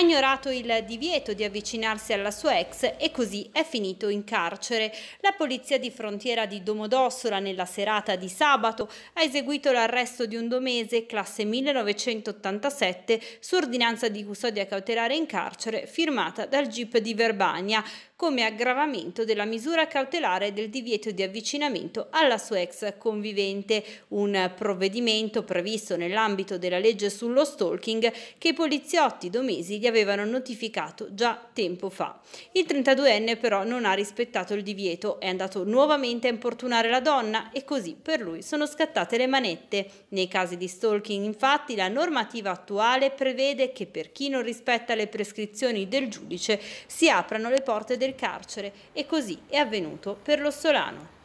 ha ignorato il divieto di avvicinarsi alla sua ex e così è finito in carcere. La polizia di frontiera di Domodossola nella serata di sabato ha eseguito l'arresto di un domese classe 1987 su ordinanza di custodia cautelare in carcere firmata dal GIP di Verbania come aggravamento della misura cautelare del divieto di avvicinamento alla sua ex convivente, un provvedimento previsto nell'ambito della legge sullo stalking che i poliziotti domesi gli avevano notificato già tempo fa. Il 32enne però non ha rispettato il divieto, è andato nuovamente a importunare la donna e così per lui sono scattate le manette. Nei casi di stalking infatti la normativa attuale prevede che per chi non rispetta le prescrizioni del giudice si aprano le porte del del carcere e così è avvenuto per l'Ossolano.